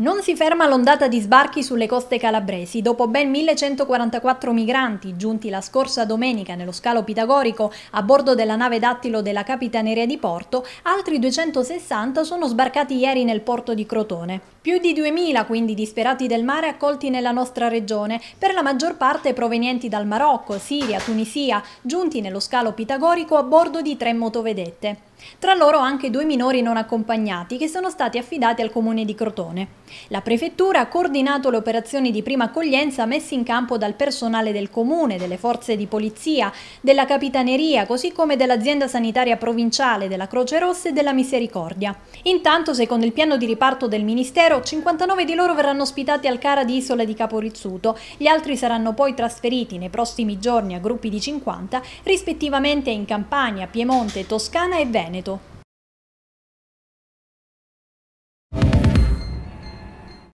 Non si ferma l'ondata di sbarchi sulle coste calabresi. Dopo ben 1144 migranti giunti la scorsa domenica nello scalo pitagorico a bordo della nave dattilo della Capitaneria di Porto, altri 260 sono sbarcati ieri nel porto di Crotone. Più di 2000 quindi disperati del mare accolti nella nostra regione, per la maggior parte provenienti dal Marocco, Siria, Tunisia, giunti nello scalo pitagorico a bordo di tre motovedette. Tra loro anche due minori non accompagnati che sono stati affidati al comune di Crotone. La Prefettura ha coordinato le operazioni di prima accoglienza messe in campo dal personale del Comune, delle forze di polizia, della Capitaneria, così come dell'azienda sanitaria provinciale, della Croce Rossa e della Misericordia. Intanto, secondo il piano di riparto del Ministero, 59 di loro verranno ospitati al Cara di Isola di Caporizzuto, gli altri saranno poi trasferiti nei prossimi giorni a gruppi di 50, rispettivamente in Campania, Piemonte, Toscana e Veneto.